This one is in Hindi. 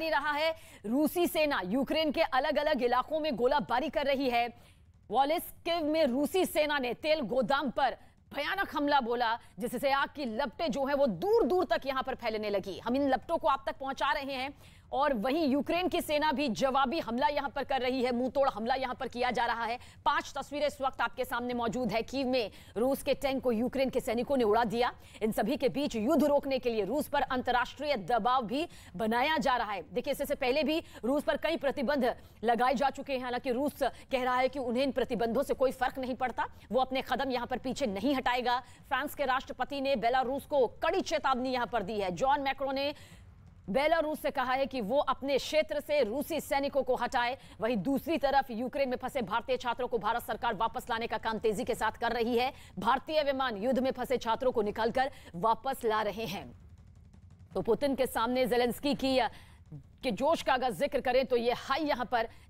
जारी रहा है रूसी सेना यूक्रेन के अलग अलग इलाकों में गोलाबारी कर रही है वॉलिस्किव में रूसी सेना ने तेल गोदाम पर भयानक हमला बोला जिससे आग की लपटें जो है वो दूर दूर तक यहां पर फैलने लगी हम इन लपटों को आप तक पहुंचा रहे हैं और वहीं यूक्रेन की सेना भी जवाबी हमला यहां पर कर रही है मुंहतोड़ हमला यहां पर किया जा रहा है पांच तस्वीरें इस वक्त आपके सामने मौजूद है कीव में रूस के टैंक को यूक्रेन के सैनिकों ने उड़ा दिया इन सभी के बीच युद्ध रोकने के लिए रूस पर अंतर्राष्ट्रीय दबाव भी बनाया जा रहा है देखिए इससे पहले भी रूस पर कई प्रतिबंध लगाए जा चुके हैं हालांकि रूस कह रहा है कि उन्हें इन प्रतिबंधों से कोई फर्क नहीं पड़ता वो अपने कदम यहां पर पीछे नहीं हटाएगा फ्रांस के राष्ट्रपति ने बेलारूस को कड़ी चेतावनी यहां पर दी है जॉन मैक्रो ने बेलारूस से कहा है कि वो अपने क्षेत्र से रूसी सैनिकों को हटाए वहीं दूसरी तरफ यूक्रेन में फंसे भारतीय छात्रों को भारत सरकार वापस लाने का काम तेजी के साथ कर रही है भारतीय विमान युद्ध में फंसे छात्रों को निकलकर वापस ला रहे हैं तो पुतिन के सामने जेलेंस्की की के जोश का अगर जिक्र करें तो ये हाई यहां पर